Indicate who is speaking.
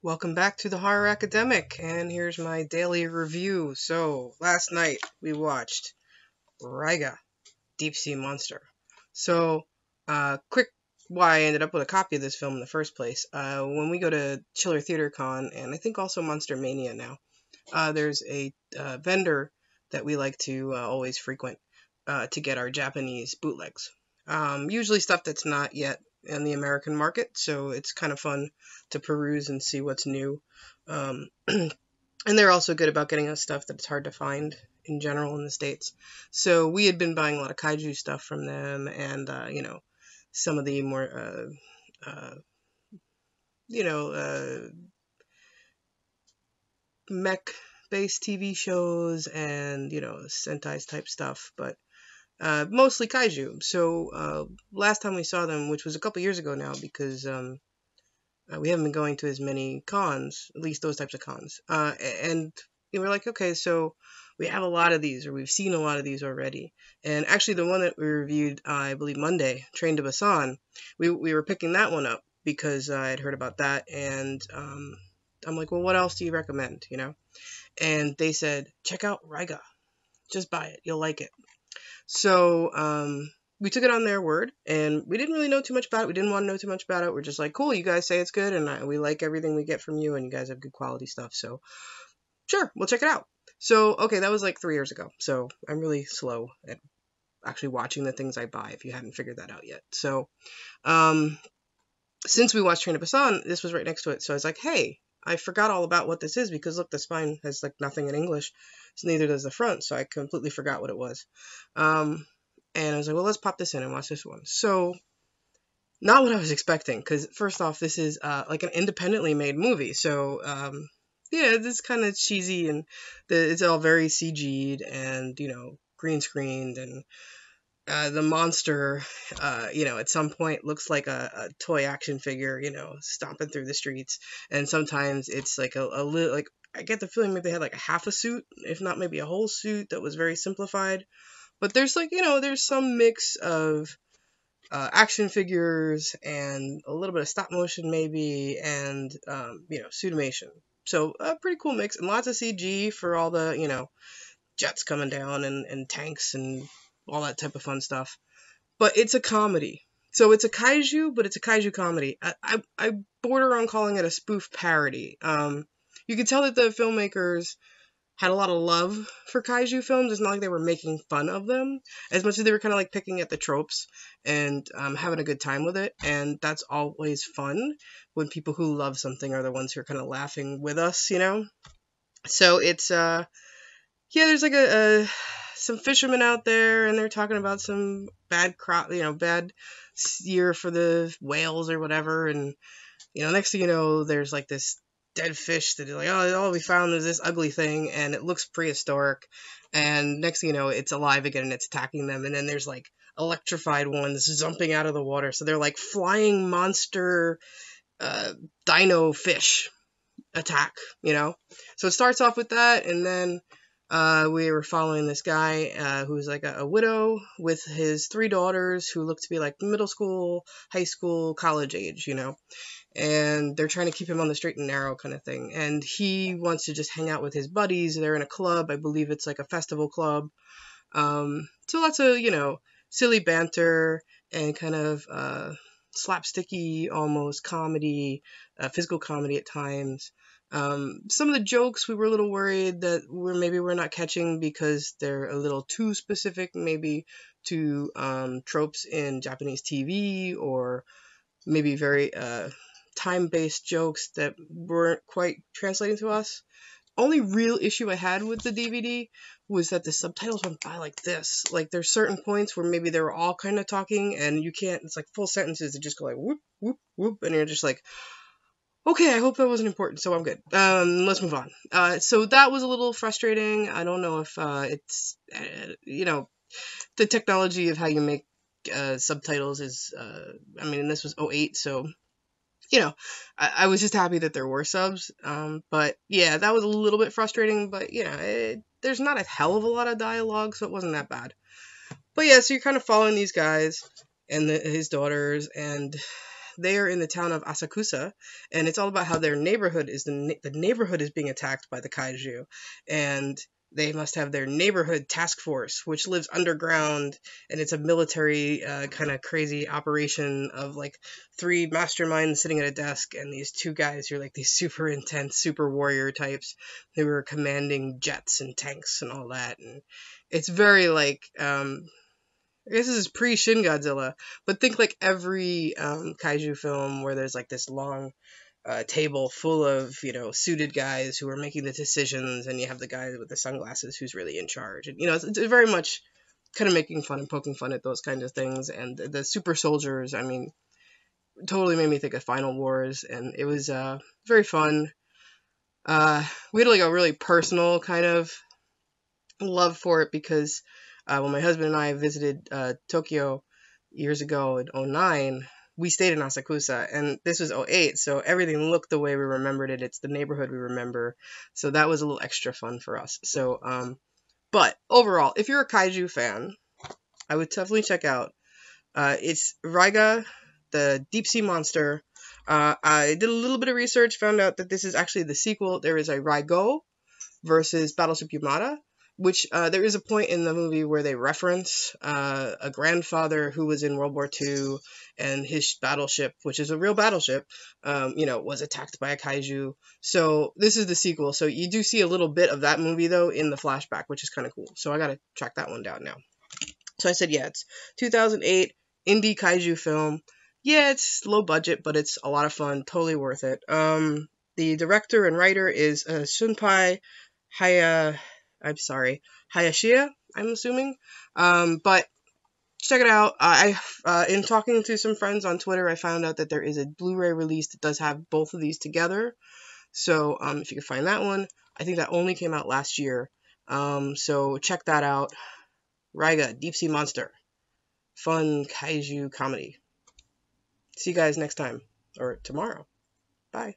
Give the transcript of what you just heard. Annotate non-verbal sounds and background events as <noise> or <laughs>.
Speaker 1: Welcome back to the Horror Academic, and here's my daily review. So, last night we watched Riga, Deep Sea Monster. So, uh, quick why I ended up with a copy of this film in the first place. Uh, when we go to Chiller Theater Con, and I think also Monster Mania now, uh, there's a uh, vendor that we like to uh, always frequent uh, to get our Japanese bootlegs. Um, usually stuff that's not yet and the American market. So it's kind of fun to peruse and see what's new. Um, <clears throat> and they're also good about getting us stuff that's hard to find in general in the States. So we had been buying a lot of kaiju stuff from them and, uh, you know, some of the more, uh, uh, you know, uh, mech based TV shows and, you know, Sentai type stuff. But uh, mostly kaiju. So uh, last time we saw them, which was a couple years ago now, because um, uh, we haven't been going to as many cons, at least those types of cons. Uh, and we were like, okay, so we have a lot of these, or we've seen a lot of these already. And actually, the one that we reviewed, I believe Monday, Train to Basan, we we were picking that one up because I had heard about that, and um, I'm like, well, what else do you recommend? You know, and they said check out Raiga. Just buy it. You'll like it. So um, we took it on their word, and we didn't really know too much about it. We didn't want to know too much about it. We're just like, cool, you guys say it's good, and I, we like everything we get from you, and you guys have good quality stuff. So sure, we'll check it out. So, okay, that was like three years ago. So I'm really slow at actually watching the things I buy if you haven't figured that out yet. So, um, since we watched Train of Busan, this was right next to it. So I was like, hey, I forgot all about what this is because look, the spine has like nothing in English, so neither does the front. So I completely forgot what it was. Um, and I was like, well, let's pop this in and watch this one. So not what I was expecting because first off, this is uh, like an independently made movie. So um, yeah, this is kind of cheesy and the, it's all very CG'd and you know green screened and uh, the monster, uh, you know, at some point looks like a, a, toy action figure, you know, stomping through the streets. And sometimes it's like a, a little, like, I get the feeling that they had like a half a suit, if not maybe a whole suit that was very simplified. But there's like, you know, there's some mix of uh, action figures and a little bit of stop motion maybe and, um, you know, suitimation. So a pretty cool mix and lots of CG for all the, you know, jets coming down and, and tanks and all that type of fun stuff. But it's a comedy. So it's a kaiju, but it's a kaiju comedy. I, I, I border on calling it a spoof parody. Um, you can tell that the filmmakers had a lot of love for kaiju films. It's not like they were making fun of them as much as they were kind of like picking at the tropes and um, having a good time with it. And that's always fun when people who love something are the ones who are kind of laughing with us, you know? So it's, uh, yeah, there's like a, a some fishermen out there and they're talking about some bad crop, you know, bad year for the whales or whatever. And, you know, next thing you know, there's like this dead fish that is like, oh, all we found is this ugly thing and it looks prehistoric. And next thing you know, it's alive again and it's attacking them. And then there's like electrified ones jumping out of the water. So they're like flying monster uh, dino fish attack, you know? So it starts off with that and then uh, we were following this guy uh, who's like a, a, widow with his three daughters who look to be like middle school, high school, college age, you know. And they're trying to keep him on the straight and narrow kind of thing. And he wants to just hang out with his buddies. They're in a club. I believe it's like a festival club. Um, so lots of, you know, silly banter and kind of uh, slapsticky almost comedy, uh, physical comedy at times. Um, some of the jokes we were a little worried that we're maybe we're not catching because they're a little too specific, maybe to um, tropes in Japanese TV or maybe very uh, time-based jokes that weren't quite translating to us. Only real issue I had with the DVD was that the subtitles went by like this. Like there's certain points where maybe they were all kind of talking and you can't. It's like full sentences that just go like whoop whoop whoop, and you're just like, Okay, I hope that wasn't important, so I'm good. Um, let's move on. Uh, so that was a little frustrating. I don't know if uh, it's, uh, you know, the technology of how you make uh, subtitles is, uh, I mean, this was 08, so, you know, I, I, was just happy that there were subs. Um, but yeah, that was a little bit frustrating, but, you know, it, there's not a hell of a lot of dialogue, so it wasn't that bad. But yeah, so you're kind of following these guys and the, his daughters, and they are in the town of Asakusa, and it's all about how their neighborhood is the na- the neighborhood is being attacked by the kaiju, and they must have their neighborhood task force, which lives underground, and it's a military uh, kind of crazy operation of like three masterminds sitting at a desk, and these two guys who are like these <laughs> super intense, super warrior types who are commanding jets and tanks and all that. And it's very like um, I guess this is pre Shin Godzilla, but think like every um, kaiju film where there's like this long uh, table full of you know suited guys who are making the decisions, and you have the guy with the sunglasses who's really in charge, and you know it's, it's very much kind of making fun and poking fun at those kinds of things. And the, the super soldiers, I mean, totally made me think of Final Wars, and it was uh, very fun. Uh, we had like a really personal kind of love for it because uh, when my husband and I visited uh, Tokyo years ago in 09, we stayed in Asakusa, and this was 08, so everything looked the way we remembered it. It's the neighborhood we remember, so that was a little extra fun for us. So, um, but overall, if you're a kaiju fan, I would definitely check out. Uh, it's Raiga, the deep sea monster. Uh, I did a little bit of research, found out that this is actually the sequel. There is a Raigo versus Battleship Yamada, which uh, there is a point in the movie where they reference uh, a grandfather who was in World War II and his battleship, which is a real battleship, um, you know, was attacked by a kaiju. So this is the sequel. So you do see a little bit of that movie though in the flashback, which is kind of cool. So I gotta track that one down now. So I said, yeah, it's 2008 indie kaiju film. Yeah, it's low budget, but it's a lot of fun. Totally worth it. Um, the director and writer is uh, Sunpai Haya. I'm sorry, Hayashida, I'm assuming. Um, but check it out. I uh, in talking to some friends on Twitter, I found out that there is a Blu-ray release that does have both of these together. So um, if you can find that one, I think that only came out last year. Um, so check that out. Raiga, Deep Sea Monster, fun kaiju comedy. See you guys next time or tomorrow. Bye.